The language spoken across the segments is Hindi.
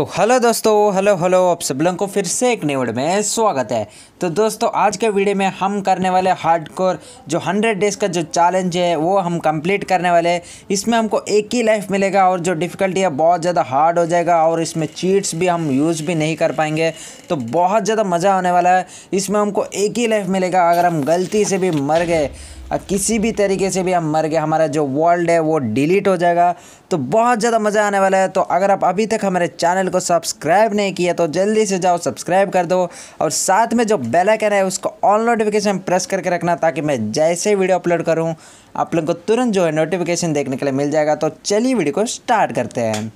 तो हेलो दोस्तों हेलो हेलो आप सब लोगों को फिर से एक वीडियो में स्वागत है तो दोस्तों आज के वीडियो में हम करने वाले हार्डकोर जो 100 डेज़ का जो चैलेंज है वो हम कंप्लीट करने वाले हैं इसमें हमको एक ही लाइफ मिलेगा और जो डिफ़िकल्टी है बहुत ज़्यादा हार्ड हो जाएगा और इसमें चीट्स भी हम यूज़ भी नहीं कर पाएंगे तो बहुत ज़्यादा मज़ा आने वाला है इसमें हमको एक ही लाइफ मिलेगा अगर हम गलती से भी मर गए किसी भी तरीके से भी हम मर गए हमारा जो वर्ल्ड है वो डिलीट हो जाएगा तो बहुत ज़्यादा मज़ा आने वाला है तो अगर आप अभी तक हमारे चैनल को सब्सक्राइब नहीं किया तो जल्दी से जाओ सब्सक्राइब कर दो और साथ में जो बेल आइकन है उसको ऑल नोटिफिकेशन प्रेस करके रखना ताकि मैं जैसे वीडियो अपलोड करूँ आप लोग को तुरंत जो है नोटिफिकेशन देखने के लिए मिल जाएगा तो चलिए वीडियो को स्टार्ट करते हैं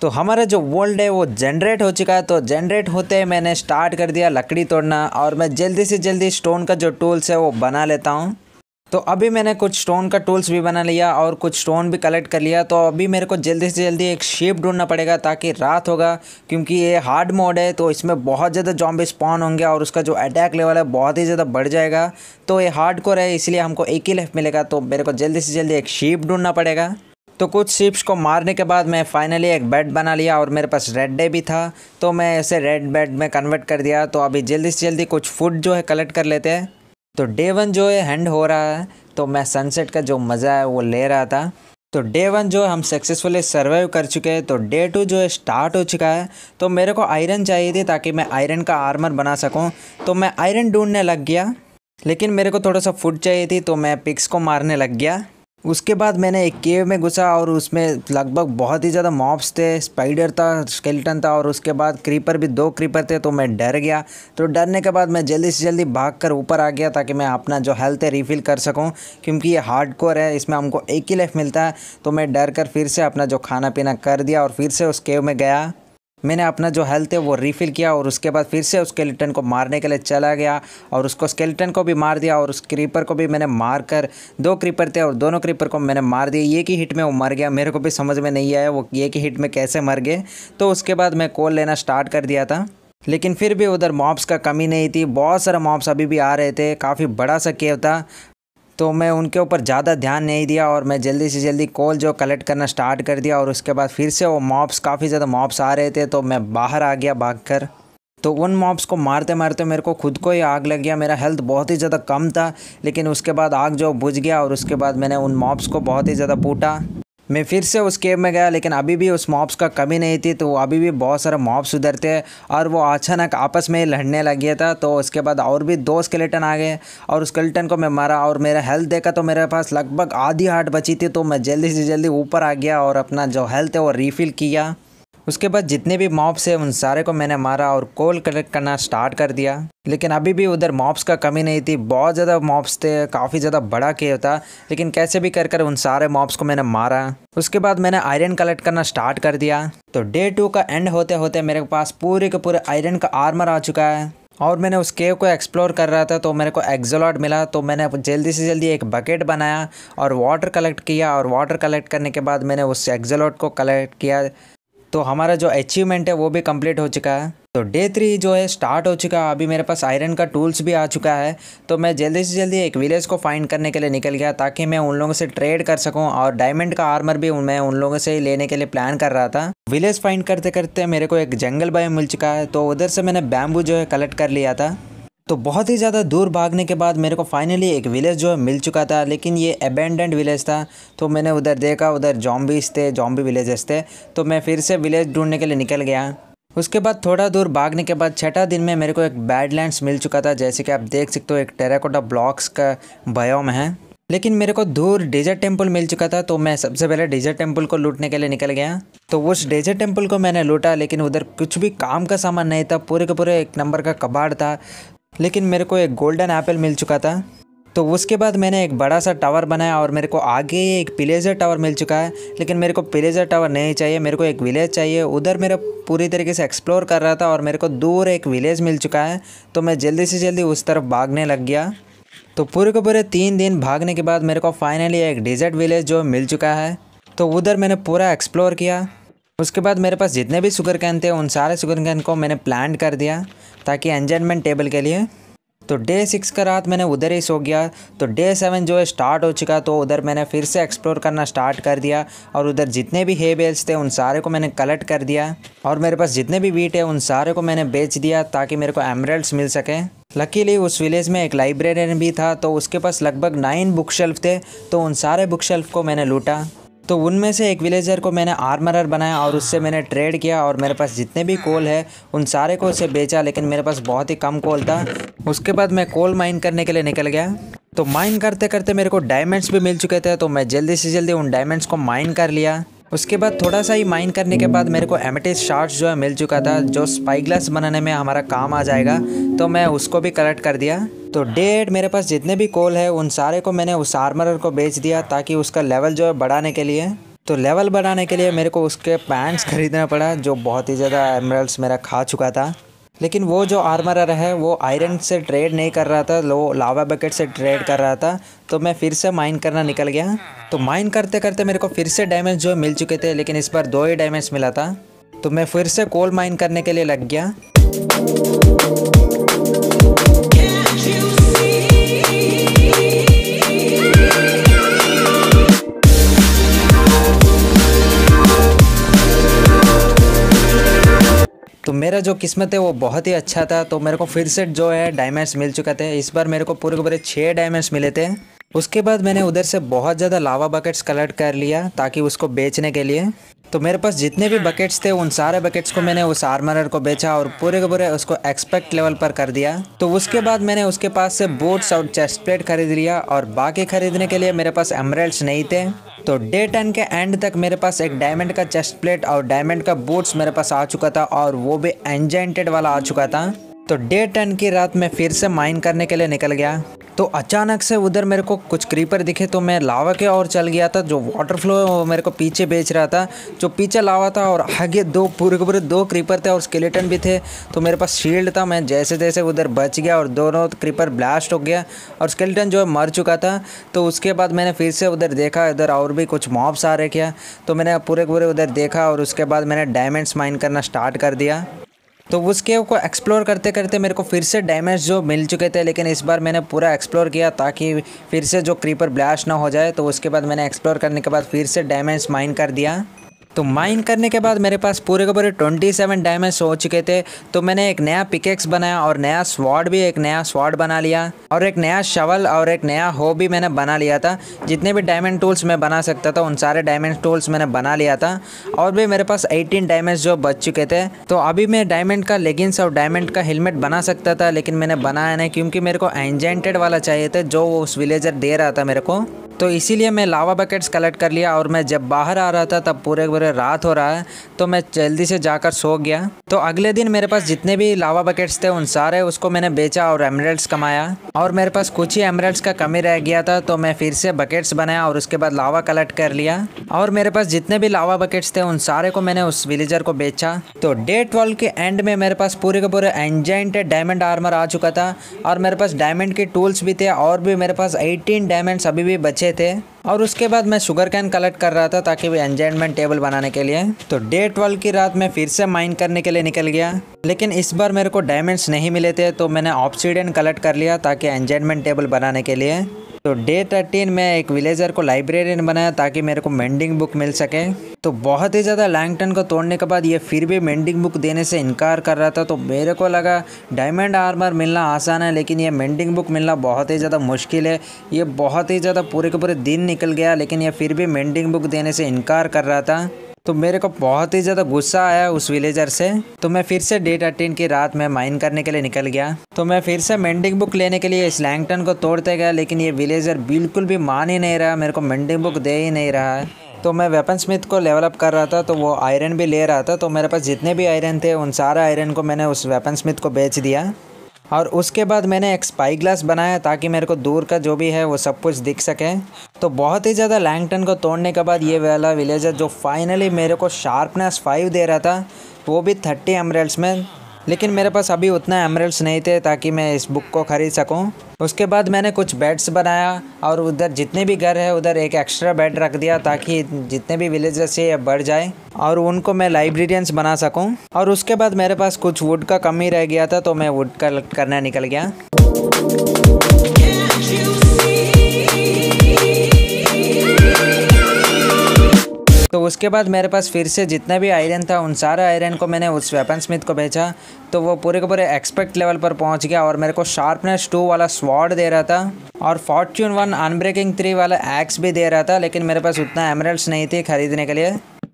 तो हमारा जो वर्ल्ड है वो जनरेट हो चुका है तो जनरेट होते मैंने स्टार्ट कर दिया लकड़ी तोड़ना और मैं जल्दी से जल्दी स्टोन का जो टूल्स है वो बना लेता हूँ तो अभी मैंने कुछ स्टोन का टूल्स भी बना लिया और कुछ स्टोन भी कलेक्ट कर लिया तो अभी मेरे को जल्दी से जल्दी एक शेप ढूंढना पड़ेगा ताकि रात होगा क्योंकि ये हार्ड मोड है तो इसमें बहुत ज़्यादा जॉम्बी स्पॉन होंगे और उसका जो अटैक लेवल है बहुत ही ज़्यादा बढ़ जाएगा तो ये हार्ड कोर है इसलिए हमको एक ही लेफ मिलेगा तो मेरे को जल्दी से जल्दी एक शेप ढूंढना पड़ेगा तो कुछ शिप्स को मारने के बाद मैं फाइनली एक बेड बना लिया और मेरे पास रेड डे भी था तो मैं इसे रेड बेड में कन्वर्ट कर दिया तो अभी जल्दी से जल्दी कुछ फूड जो है कलेक्ट कर लेते हैं तो डे वन जो है हैंड हो रहा है तो मैं सनसेट का जो मज़ा है वो ले रहा था तो डे वन जो हम सक्सेसफुली सर्वाइव कर चुके हैं तो डे टू जो है स्टार्ट हो चुका है तो मेरे को आयरन चाहिए थी ताकि मैं आयरन का आर्मर बना सकूं तो मैं आयरन ढूंढने लग गया लेकिन मेरे को थोड़ा सा फूड चाहिए थी तो मैं पिक्स को मारने लग गया उसके बाद मैंने एक केव में घुसा और उसमें लगभग बहुत ही ज़्यादा मॉब्स थे स्पाइडर था स्केलेटन था और उसके बाद क्रीपर भी दो क्रीपर थे तो मैं डर गया तो डरने के बाद मैं जल्दी से जल्दी भाग कर ऊपर आ गया ताकि मैं अपना जो हेल्थ है रिफ़िल कर सकूं क्योंकि ये हार्ड कोर है इसमें हमको एक ही लाइफ मिलता है तो मैं डर कर फिर से अपना जो खाना पीना कर दिया और फिर से उस केव में गया मैंने अपना जो हेल्थ है वो रिफ़िल किया और उसके बाद फिर से उस स्केलेटन को मारने के लिए चला गया और उसको स्केलेटन को भी मार दिया और उस क्रीपर को भी मैंने मार कर दो क्रीपर थे और दोनों क्रीपर को मैंने मार दिया एक ही हिट में वो मर गया मेरे को भी समझ में नहीं आया वो एक ही हिट में कैसे मर गए तो उसके बाद मैं कॉल लेना स्टार्ट कर दिया था लेकिन फिर भी उधर मॉब्स का कमी नहीं थी बहुत सारे मॉब्स अभी भी आ रहे थे काफ़ी बड़ा सा केव था तो मैं उनके ऊपर ज़्यादा ध्यान नहीं दिया और मैं जल्दी से जल्दी कॉल जो कलेक्ट करना स्टार्ट कर दिया और उसके बाद फिर से वो मॉप्स काफ़ी ज़्यादा मॉप्स आ रहे थे तो मैं बाहर आ गया भाग कर तो उन मॉप्स को मारते मारते मेरे को खुद को ही आग लग गया मेरा हेल्थ बहुत ही ज़्यादा कम था लेकिन उसके बाद आग जो बुझ गया और उसके बाद मैंने उन मॉप्स को बहुत ही ज़्यादा पूटा मैं फिर से उस केव में गया लेकिन अभी भी उस मॉब्स का कमी नहीं थी तो अभी भी बहुत सारे मॉब्स उधर थे और वो अचानक आपस में लड़ने लग गया था तो उसके बाद और भी दो स्केलेटन आ गए और उस स्केलेटन को मैं मारा और मेरा हेल्थ देखा तो मेरे पास लगभग आधी हार्ट बची थी तो मैं जल्दी से जल्दी ऊपर आ गया और अपना जो हेल्थ है वो रिफ़िल किया उसके बाद जितने भी मॉब्स है उन सारे को मैंने मारा और कोल कलेक्ट करना स्टार्ट कर दिया लेकिन अभी भी उधर मॉब्स का कमी नहीं थी बहुत ज़्यादा मॉब्स थे काफ़ी ज़्यादा बड़ा केव था लेकिन कैसे भी कर कर उन सारे मॉब्स को मैंने मारा उसके बाद मैंने आयरन कलेक्ट करना स्टार्ट कर दिया तो डे टू का एंड होते होते मेरे पास पूरे के पूरे आयरन का आर्मर आ चुका है और मैंने उस केव को एक्सप्लोर कर रहा था तो मेरे को एक्जोलॉट मिला तो मैंने जल्दी से जल्दी एक बकेट बनाया और वाटर कलेक्ट किया और वाटर कलेक्ट करने के बाद मैंने उस एक्जोलॉट को कलेक्ट किया तो हमारा जो अचीवमेंट है वो भी कंप्लीट हो चुका है तो डे थ्री जो है स्टार्ट हो चुका है अभी मेरे पास आयरन का टूल्स भी आ चुका है तो मैं जल्दी से जल्दी एक विलेज को फाइंड करने के लिए निकल गया ताकि मैं उन लोगों से ट्रेड कर सकूं और डायमंड का आर्मर भी मैं उन लोगों से लेने के लिए प्लान कर रहा था विलेज फाइंड करते करते मेरे को एक जंगल बायो मिल चुका है तो उधर से मैंने बैम्बू जो है कलेक्ट कर लिया था तो बहुत ही ज़्यादा दूर भागने के बाद मेरे को फाइनली एक विलेज जो है मिल चुका था लेकिन ये अबेंडेंट विलेज था तो मैंने उधर देखा उधर जॉम्बीज थे जॉम्बी विलेजेस थे तो मैं फिर से विलेज ढूंढने के लिए निकल गया उसके बाद थोड़ा दूर भागने के बाद छठा दिन में मेरे को एक बैडलैंड्स मिल चुका था जैसे कि आप देख सकते हो एक टेराकोटा ब्लॉक्स का बयोम है लेकिन मेरे को दूर डेजर्ट टेम्पल मिल चुका था तो मैं सबसे पहले डेजर्ट टेम्पल को लूटने के लिए निकल गया तो उस डेजर्ट टेम्पल को मैंने लूटा लेकिन उधर कुछ भी काम का सामान नहीं था पूरे के पूरे एक नंबर का कबाड़ था लेकिन मेरे को एक गोल्डन एप्पल मिल चुका था तो उसके बाद मैंने एक बड़ा सा टावर बनाया और मेरे को आगे एक पिलेजर टावर मिल चुका है लेकिन मेरे को पिलेजर टावर नहीं चाहिए मेरे को एक विलेज चाहिए उधर मेरा पूरी तरीके से एक्सप्लोर कर रहा था और मेरे को दूर एक विलेज मिल चुका है तो मैं जल्दी से जल्दी उस तरफ भागने लग गया तो पूरे के पूरे तीन दिन भागने के बाद मेरे को फाइनली एक डिज़र्ट विलेज जो मिल चुका है तो उधर मैंने पूरा एक्सप्लोर किया उसके बाद मेरे पास जितने भी शुगर कैन थे उन सारे शुगर कैन को मैंने प्लान कर दिया ताकि एंजॉयमेंट टेबल के लिए तो डे सिक्स का रात मैंने उधर ही सो गया तो डे सेवन जो है स्टार्ट हो चुका तो उधर मैंने फिर से एक्सप्लोर करना स्टार्ट कर दिया और उधर जितने भी हे बेल्स थे उन सारे को मैंने कलेक्ट कर दिया और मेरे पास जितने भी वीट है उन सारे को मैंने बेच दिया ताकि मेरे को एमरल्ड्स मिल सके लकीली उस विलेज में एक लाइब्रेरियन भी था तो उसके पास लगभग नाइन बुक शेल्फ थे तो उन सारे बुक शेल्फ को मैंने लूटा तो उनमें से एक विलेजर को मैंने आर्मरर बनाया और उससे मैंने ट्रेड किया और मेरे पास जितने भी कोल है उन सारे को उसे बेचा लेकिन मेरे पास बहुत ही कम कोल था उसके बाद मैं कोल माइन करने के लिए निकल गया तो माइन करते करते मेरे को डायमंड्स भी मिल चुके थे तो मैं जल्दी से जल्दी उन डायमंड्स को माइन कर लिया उसके बाद थोड़ा सा ही माइन करने के बाद मेरे को एमेटिस शार्ट्स जो है मिल चुका था जो स्पाई ग्लास बनाने में हमारा काम आ जाएगा तो मैं उसको भी कलेक्ट कर दिया तो डेढ़ मेरे पास जितने भी कोल है उन सारे को मैंने उस आर्मर को बेच दिया ताकि उसका लेवल जो है बढ़ाने के लिए तो लेवल बढ़ाने के लिए मेरे को उसके पैंट्स खरीदना पड़ा जो बहुत ही ज़्यादा एमरल्स मेरा खा चुका था लेकिन वो जो आर्मरर है वो आयरन से ट्रेड नहीं कर रहा था लो लावा बकेट से ट्रेड कर रहा था तो मैं फिर से माइन करना निकल गया तो माइन करते करते मेरे को फिर से डायमंड जो मिल चुके थे लेकिन इस बार दो ही डायमंड्स मिला था तो मैं फिर से कोल माइन करने के लिए लग गया तो मेरा जो किस्मत है वो बहुत ही अच्छा था तो मेरे को फिर से जो है डायमंड्स मिल चुके थे इस बार मेरे को पूरे पूरे छः डायमंड्स मिले थे उसके बाद मैंने उधर से बहुत ज़्यादा लावा बकेट्स कलेक्ट कर लिया ताकि उसको बेचने के लिए तो मेरे पास जितने भी बकेट्स हाँ। थे उन सारे बकेट्स को मैंने उस आर्मरर को बेचा और पूरे के पूरे उसको एक्सपेक्ट लेवल पर कर दिया तो उसके हाँ। बाद मैंने उसके पास से बोट्स और चेस्ट प्लेट खरीद लिया और बाकी खरीदने के लिए मेरे पास एमरेल्स नहीं थे तो डे टेन के एंड तक मेरे पास एक डायमंड का चेस्ट प्लेट और डायमंड का बूट्स मेरे पास आ चुका था और वो भी एंजेंटेड वाला आ चुका था तो डे टेन की रात में फिर से माइन करने के लिए निकल गया तो अचानक से उधर मेरे को कुछ क्रीपर दिखे तो मैं लावा के और चल गया था जो वाटर फ्लो है वो मेरे को पीछे बेच रहा था जो पीछे लावा था और आगे दो पूरे के पूरे दो क्रीपर थे और स्केलेटन भी थे तो मेरे पास शील्ड था मैं जैसे जैसे उधर बच गया और दोनों क्रीपर ब्लास्ट हो गया और स्केलेटन जो है मर चुका था तो उसके बाद मैंने फिर से उधर देखा इधर और भी कुछ मॉब्स आ रहे क्या तो मैंने पूरे पूरे उधर देखा और उसके बाद मैंने डायमंड्स माइन करना स्टार्ट कर दिया तो उस केव को एक्सप्लोर करते करते मेरे को फिर से डैमेज जो मिल चुके थे लेकिन इस बार मैंने पूरा एक्सप्लोर किया ताकि फिर से जो क्रीपर ब्लास्ट ना हो जाए तो उसके बाद मैंने एक्सप्लोर करने के बाद फिर से डैमेज माइन कर दिया तो माइन करने के बाद मेरे पास पूरे के पूरे ट्वेंटी सेवन डायमंड्स हो चुके थे तो मैंने एक नया पिकेक्स बनाया और नया स्वाड भी एक नया स्वाड बना लिया और एक नया शवल और एक नया हो भी मैंने बना लिया था जितने भी डायमंड टूल्स मैं बना सकता था उन सारे डायमंड टूल्स मैंने बना लिया था और भी मेरे पास एटीन डायमंड जो बच चुके थे तो अभी मैं डायमंड का लेगिंग्स और डायमंड का हेलमेट बना सकता था लेकिन मैंने बनाया नहीं क्योंकि मेरे को एंजेंटेड वाला चाहिए था जो उस विलेजर दे रहा था मेरे को तो इसीलिए मैं लावा बकेट्स कलेक्ट कर लिया और मैं जब बाहर आ रहा था तब पूरे पूरे रात हो रहा है तो मैं जल्दी से जाकर सो गया तो अगले दिन मेरे पास जितने भी लावा बकेट्स थे उन सारे उसको मैंने बेचा और एमरेल्ड्स कमाया और मेरे पास कुछ ही एमरेल्ड्स का कमी रह गया था तो मैं फिर से बकेट्स बनाया और उसके बाद लावा कलेक्ट कर लिया और मेरे पास जितने भी लावा बकेट्स थे उन सारे को मैंने उस विलेजर को बेचा तो डे ट्वेल्व के एंड में मेरे पास पूरे के पूरे एंजेंट डायमंड आर्मर आ चुका था और मेरे पास डायमंड के टूल्स भी थे और भी मेरे पास एटीन डायमंड्स अभी भी बचे बचे थे और उसके बाद मैं शुगर कैन कलेक्ट कर रहा था ताकि वो एंजॉयमेंट टेबल बनाने के लिए तो डे ट्वेल्व की रात में फिर से माइन करने के लिए निकल गया लेकिन इस बार मेरे को डायमंड्स नहीं मिले थे तो मैंने ऑप्सीडन कलेक्ट कर लिया ताकि एंजॉयमेंट टेबल बनाने के लिए तो डे थर्टीन में एक विलेजर को लाइब्रेरियन बनाया ताकि मेरे को मेंडिंग बुक मिल सके तो बहुत ही ज़्यादा लैंगटन को तोड़ने के बाद ये फिर भी मेंडिंग बुक देने से इनकार कर रहा था तो मेरे को लगा डायमंड आर्मर मिलना आसान है लेकिन ये मेंडिंग बुक मिलना बहुत ही ज़्यादा मुश्किल है ये बहुत ही ज़्यादा पूरे के पूरे दिन निकल गया लेकिन ये फिर भी मेंडिंग बुक देने से इनकार कर रहा था तो मेरे को बहुत ही ज़्यादा गुस्सा आया उस विलेजर से तो मैं फिर से डेट अटीन की रात में माइन करने के लिए निकल गया तो मैं फिर से मेंडिंग बुक लेने के लिए इस लैंगटन को तोड़ते गया लेकिन ये विलेजर बिल्कुल भी मान ही नहीं रहा मेरे को मेंडिंग बुक दे ही नहीं रहा है तो मैं वेपन स्मिथ को लेवलअप कर रहा था तो वो आयरन भी ले रहा था तो मेरे पास जितने भी आयरन थे उन सारे आयरन को मैंने उस वेपन स्मिथ को बेच दिया और उसके बाद मैंने एक स्पाई ग्लास बनाया ताकि मेरे को दूर का जो भी है वो सब कुछ दिख सके तो बहुत ही ज़्यादा लैंगटन को तोड़ने के बाद ये वाला विलेजर जो फाइनली मेरे को शार्पनेस फाइव दे रहा था वो भी थर्टी एमरेल्स में लेकिन मेरे पास अभी उतना एमरल्स नहीं थे ताकि मैं इस बुक को ख़रीद सकूं। उसके बाद मैंने कुछ बेड्स बनाया और उधर जितने भी घर है उधर एक एक्स्ट्रा बेड रख दिया ताकि जितने भी विलेजर्स है ये बढ़ जाए और उनको मैं लाइब्रेरियंस बना सकूं और उसके बाद मेरे पास कुछ वुड का कमी रह गया था तो मैं वुड कलेक्ट करना निकल गया तो उसके बाद मेरे पास फिर से जितना भी आयरन था उन सारे आयरन को मैंने उस वेपन स्मिथ को भेजा तो वो पूरे के पूरे एक्सपेक्ट लेवल पर पहुंच गया और मेरे को शार्पनेस टू वाला स्वॉर्ड दे रहा था और फॉर्च्यून वन अनब्रेकिंग थ्री वाला एक्स भी दे रहा था लेकिन मेरे पास उतना एमरल्स नहीं थे खरीदने के लिए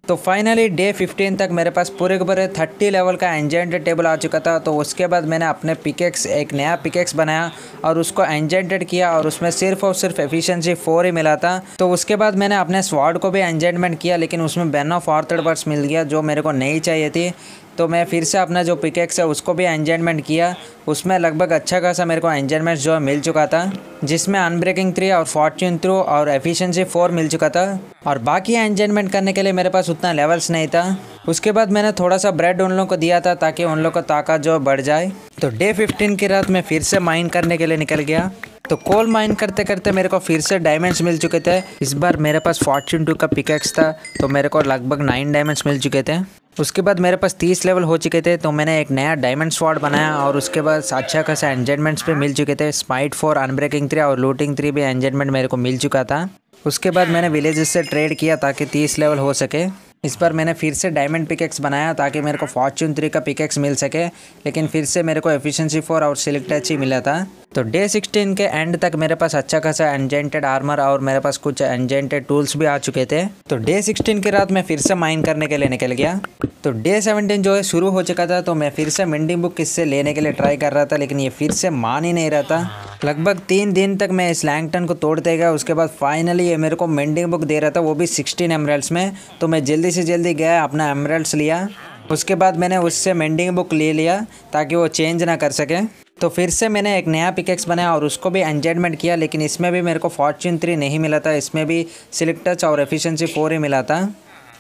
तो फाइनली डे 15 तक मेरे पास पूरे के पूरे 30 लेवल का एंजेंटेड टेबल आ चुका था तो उसके बाद मैंने अपने पिकेक्स एक नया पिकेक्स बनाया और उसको एंजेंटेड किया और उसमें सिर्फ और सिर्फ एफिशिएंसी फोर ही मिला था तो उसके बाद मैंने अपने स्वाड को भी एंजेंटमेंट किया लेकिन उसमें बैन ऑफ आर्थड थर्ड मिल गया जो मेरे को नहीं चाहिए थी तो मैं फिर से अपना जो पिकेक्स है उसको भी एंजॉयमेंट किया उसमें लगभग अच्छा खासा मेरे को एंजॉयमेंट जो है मिल चुका था जिसमें अनब्रेकिंग थ्री और फॉर्च्यून थ्रू और एफिशिएंसी फोर मिल चुका था और बाकी एंजॉयमेंट करने के लिए मेरे पास उतना लेवल्स नहीं था उसके बाद मैंने थोड़ा सा ब्रेड उन लोगों को दिया था ताकि उन लोग का ताकत जो बढ़ जाए तो डे फिफ्टीन की रात मैं फिर से माइन करने के लिए निकल गया तो कोल माइन करते करते मेरे को फिर से डायमंड्स मिल चुके थे इस बार मेरे पास फॉर्चून टू का पिकेक्स था तो मेरे को लगभग नाइन डायमंड्स मिल चुके थे उसके बाद मेरे पास तीस लेवल हो चुके थे तो मैंने एक नया डायमंड स्वाड बनाया और उसके बाद अच्छा खासा एंजेंटमेंट्स भी मिल चुके थे स्पाइट फोर अनब्रेकिंग थ्री और लूटिंग थ्री भी एंजेंटमेंट मेरे को मिल चुका था उसके बाद मैंने विलेजेस से ट्रेड किया ताकि तीस लेवल हो सके इस पर मैंने फिर से डायमंड पिकेक्स बनाया ताकि मेरे को फॉर्चून थ्री का पिकेक्स मिल सके लेकिन फिर से मेरे को एफिशिएंसी फोर और सिलेक्ट अच्छी मिला था तो डे सिक्सटीन के एंड तक मेरे पास अच्छा खासा एंजेंटेड आर्मर और मेरे पास कुछ एंजेंटेड टूल्स भी आ चुके थे तो डे सिक्सटीन की रात मैं फिर से माइन करने के लिए निकल गया तो डे सेवनटीन जो है शुरू हो चुका था तो मैं फिर से मेंडिंग बुक इससे लेने के लिए ट्राई कर रहा था लेकिन ये फिर से मान ही नहीं रहा था लगभग तीन दिन तक मैं इस लैंगटन को तोड़ते गया उसके बाद फाइनली ये मेरे को मेंडिंग बुक दे रहा था वो भी सिक्सटीन एमरेल्स में तो मैं जल्दी से जल्दी गया अपना एमरेल्स लिया उसके बाद मैंने उससे मेंडिंग बुक ले लिया ताकि वो चेंज ना कर सके तो फिर से मैंने एक नया पिकेक्स बनाया और उसको भी एंजॉयमेंट किया लेकिन इसमें भी मेरे को फॉर्चून थ्री नहीं मिला था इसमें भी सिलेक्टच और एफिशिएंसी फोर ही मिला था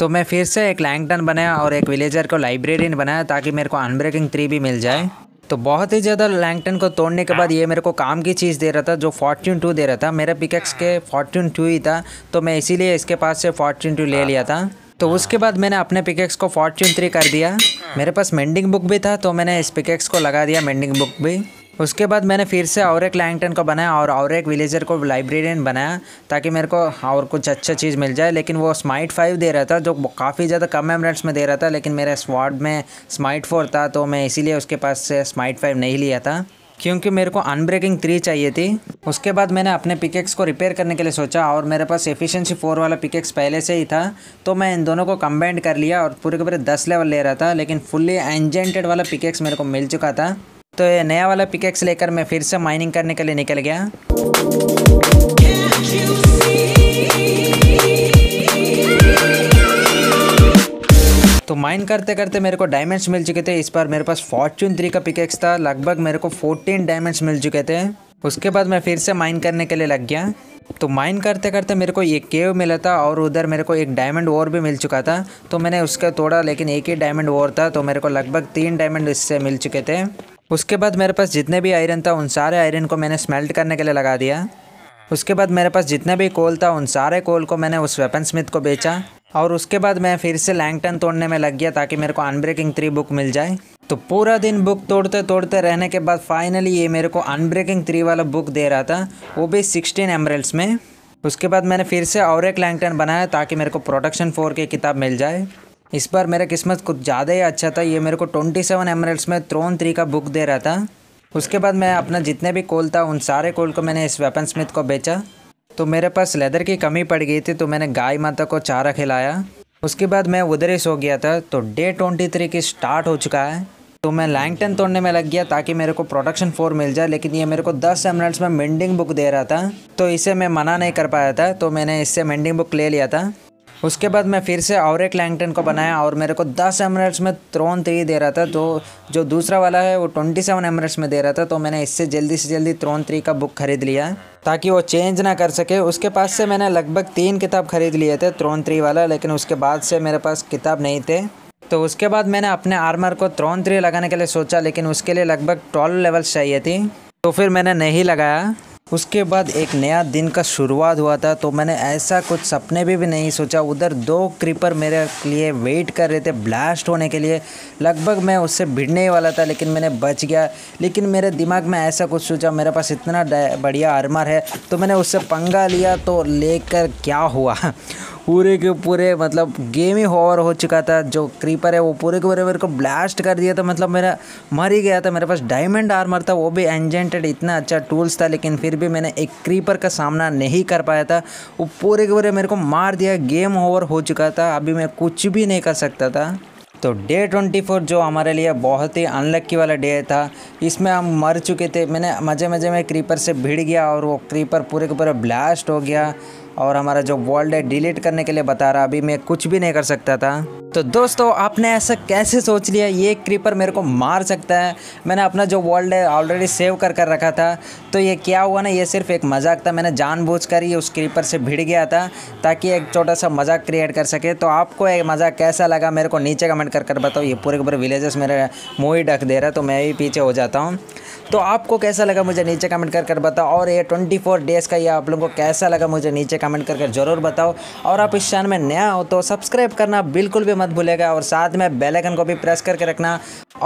तो मैं फिर से एक लैंगटन बनाया और एक विलेजर को लाइब्रेरियन बनाया ताकि मेरे को अनब्रेकिंग थ्री भी मिल जाए तो बहुत ही ज़्यादा लैंगटन को तोड़ने के बाद ये मेरे को काम की चीज़ दे रहा था जो फॉर्च्यून टू दे रहा था मेरा पिकेक्स के फॉर्च्यून टू ही था तो मैं इसीलिए इसके पास से फॉर्च्यून टू ले हाँ। लिया था तो उसके बाद मैंने अपने पिकेक्स को फॉर्च्यून थ्री कर दिया मेरे पास मेंडिंग बुक भी था तो मैंने इस पिकेक्स को लगा दिया मेंडिंग बुक भी उसके बाद मैंने फिर से और एक लैंगटन को बनाया और और एक विलेजर को लाइब्रेरियन बनाया ताकि मेरे को और कुछ अच्छा चीज़ मिल जाए लेकिन वो स्माइट फाइव दे रहा था जो काफ़ी ज़्यादा कम एमरेट्स में दे रहा था लेकिन मेरे स्वाड में स्माइट फोर था तो मैं इसीलिए उसके पास से स्माइट फाइव नहीं लिया था क्योंकि मेरे को अनब्रेकिंग थ्री चाहिए थी उसके बाद मैंने अपने पिकेक्स को रिपेयर करने के लिए सोचा और मेरे पास एफिशिएंसी फोर वाला पिकेक्स पहले से ही था तो मैं इन दोनों को कंबाइंड कर लिया और पूरे के पूरे दस लेवल ले रहा था लेकिन फुल्ली एंजेंटेड वाला पिकेक्स मेरे को मिल चुका था तो ये नया वाला पिकेक्स लेकर मैं फिर से माइनिंग करने के लिए निकल गया तो माइन करते करते मेरे को डायमंड्स मिल चुके थे इस बार मेरे पास फॉर्चून थ्री का पिकेक्स था लगभग मेरे को 14 डायमंड्स मिल चुके थे उसके बाद मैं फिर से माइन करने के लिए लग गया तो माइन करते करते मेरे को एक केव मिला था और उधर मेरे को एक डायमंड और भी मिल चुका था तो मैंने उसका तोड़ा लेकिन एक ही डायमंड और था तो मेरे को लगभग तीन डायमंड इससे मिल चुके थे उसके बाद मेरे पास जितने भी आयरन था उन सारे आयरन को मैंने स्मेल्ट करने के लिए लगा दिया उसके बाद मेरे पास जितने भी कोल था उन सारे कोल को मैंने उस वेपन स्मिथ को बेचा और उसके बाद मैं फिर से लैंगटन तोड़ने में लग गया ताकि मेरे को अनब्रेकिंग थ्री बुक मिल जाए तो पूरा दिन बुक तोड़ते तोड़ते रहने के बाद फाइनली ये मेरे को अनब्रेकिंग थ्री वाला बुक दे रहा था वो भी सिक्सटीन एमरल्स में उसके बाद मैंने फिर से और एक लैंगटन बनाया ताकि मेरे को प्रोटेक्शन फोर की किताब मिल जाए इस बार मेरा किस्मत कुछ ज़्यादा ही अच्छा था ये मेरे को ट्वेंटी सेवन एमरल्ड्स में थ्रोन थ्री का बुक दे रहा था उसके बाद मैं अपना जितने भी कोल था उन सारे कोल को मैंने इस वेपन स्मिथ को बेचा तो मेरे पास लेदर की कमी पड़ गई थी तो मैंने गाय माता को चारा खिलाया उसके बाद मैं उधर ही सो गया था तो डे ट्वेंटी थ्री की स्टार्ट हो चुका है तो मैं लैंगटन तोड़ने में लग गया ताकि मेरे को प्रोडक्शन फोर मिल जाए लेकिन ये मेरे को दस एमरल्ड्स में मेंडिंग बुक दे रहा था तो इसे मैं मना नहीं कर पाया था तो मैंने इससे मेंडिंग बुक ले लिया था उसके बाद मैं फिर से और एक लैंगटन को बनाया और मेरे को दस एमरेट्स में त्रोन थ्री दे रहा था तो जो दूसरा वाला है वो ट्वेंटी सेवन एमरेट्स में दे रहा था तो मैंने इससे जल्दी से जल्दी त्रोन थ्री का बुक खरीद लिया ताकि वो चेंज ना कर सके उसके पास से मैंने लगभग तीन किताब खरीद लिए थे त्रोन थ्री वाला लेकिन उसके बाद से मेरे पास किताब नहीं थे तो उसके बाद मैंने अपने आर्मर को त्रोन थ्री लगाने के लिए सोचा लेकिन उसके लिए लगभग ट्वेल्व लेवल्स चाहिए थी तो फिर मैंने नहीं लगाया उसके बाद एक नया दिन का शुरुआत हुआ था तो मैंने ऐसा कुछ सपने भी, भी नहीं सोचा उधर दो क्रीपर मेरे लिए वेट कर रहे थे ब्लास्ट होने के लिए लगभग मैं उससे भिड़ने ही वाला था लेकिन मैंने बच गया लेकिन मेरे दिमाग में ऐसा कुछ सोचा मेरे पास इतना बढ़िया आर्मर है तो मैंने उससे पंगा लिया तो लेकर क्या हुआ पूरे के पूरे मतलब गेम ही ओवर हो चुका था जो क्रीपर है वो पूरे के पूरे मेरे को ब्लास्ट कर दिया था मतलब मेरा मर ही गया था मेरे पास डायमंड आर्मर था वो भी एंजेंटेड इतना अच्छा टूल्स था लेकिन फिर भी मैंने एक क्रीपर का सामना नहीं कर पाया था वो पूरे के पूरे मेरे को मार दिया गेम ओवर हो चुका था अभी मैं कुछ भी नहीं कर सकता था तो डे ट्वेंटी फोर जो हमारे लिए बहुत ही अनलक्की वाला डे था इसमें हम मर चुके थे मैंने मज़े मज़े में क्रीपर से भिड़ गया और वो क्रीपर पूरे के पूरे ब्लास्ट हो गया और हमारा जो वर्ल्ड है डिलीट करने के लिए बता रहा अभी मैं कुछ भी नहीं कर सकता था तो दोस्तों आपने ऐसा कैसे सोच लिया ये क्रीपर मेरे को मार सकता है मैंने अपना जो वर्ल्ड है ऑलरेडी सेव कर कर रखा था तो ये क्या हुआ ना ये सिर्फ एक मजाक था मैंने जानबूझकर ये उस क्रीपर से भिड़ गया था ताकि एक छोटा सा मजाक क्रिएट कर सके तो आपको एक मजाक कैसा लगा मेरे को नीचे कमेंट कर कर बताओ ये पूरे के पूरे विलेजेस मेरे मुँह ही ढक दे रहा है तो मैं भी पीछे हो जाता हूँ तो आपको कैसा लगा मुझे नीचे कमेंट कर कर बताओ और ये ट्वेंटी डेज़ का ये आप लोगों को कैसा लगा मुझे नीचे कमेंट करके ज़रूर बताओ और आप इस चैनल में नया हो तो सब्सक्राइब करना बिल्कुल भी मत भूलेगा और साथ में बेलाइकन को भी प्रेस करके रखना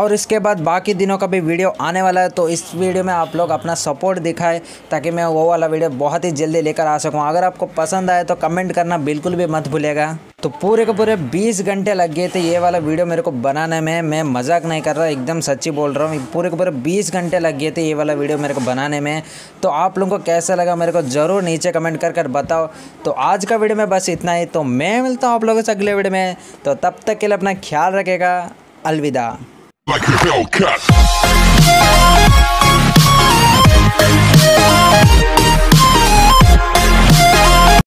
और इसके बाद बाकी दिनों का भी वीडियो आने वाला है तो इस वीडियो में आप लोग अपना सपोर्ट दिखाएं ताकि मैं वो वाला वीडियो बहुत ही जल्दी लेकर आ सकूँ अगर आपको पसंद आए तो कमेंट करना बिल्कुल भी मत भूलेगा तो पूरे के पूरे 20 घंटे लग गए थे ये वाला वीडियो मेरे को बनाने में मैं मजाक नहीं कर रहा एकदम सच्ची बोल रहा हूँ पूरे के पूरे 20 घंटे लग गए थे ये वाला वीडियो मेरे को बनाने में तो आप लोगों को कैसा लगा मेरे को ज़रूर नीचे कमेंट कर कर बताओ तो आज का वीडियो में बस इतना ही तो मैं मिलता हूँ आप लोगों से अगले वीडियो में तो तब तक के लिए अपना ख्याल रखेगा अलविदा like